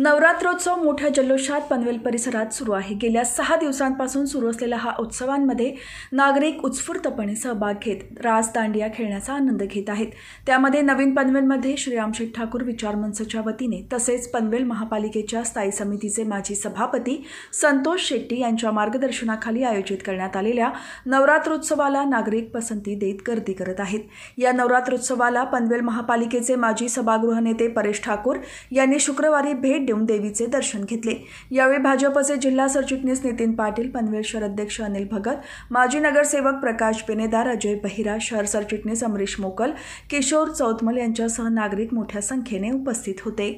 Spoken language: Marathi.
नवरात्रोत्सव मोठ्या जल्लोषात पनवेल परिसरात सुरू आहे गेल्या सहा दिवसांपासून सुरू असलेल्या हा उत्सवांमध्ये नागरिक उत्स्फूर्तपणे सहभाग घेत रास दांडिया खेळण्याचा आनंद घेत आहेत त्यामध्ये नवीन पनवेलमध्ये श्री रामशेठ ठाकूर विचार मंचच्या वतीने तसेच पनवेल महापालिकेच्या स्थायी समितीचे माजी सभापती संतोष शेट्टी यांच्या मार्गदर्शनाखाली आयोजित करण्यात आलेल्या नवरात्रोत्सवाला नागरिक पसंती देत गर्दी करत आहेत या नवरात्रोत्सवाला पनवेल महापालिकेचे माजी सभागृह नेते परेश ठाकूर यांनी शुक्रवारी भेट देऊन देवीचे दर्शन घेतले यावेळी भाजपचे जिल्हा सरचिटणीस नितीन पाटील पनवेल अध्यक्ष अनिल भगत माजी नगरसेवक प्रकाश बेनेदार अजय बहिरा शहर सरचिटणीस अमरीश मोकल किशोर चौतमल यांच्यासह नागरिक मोठ्या संख्येने उपस्थित होते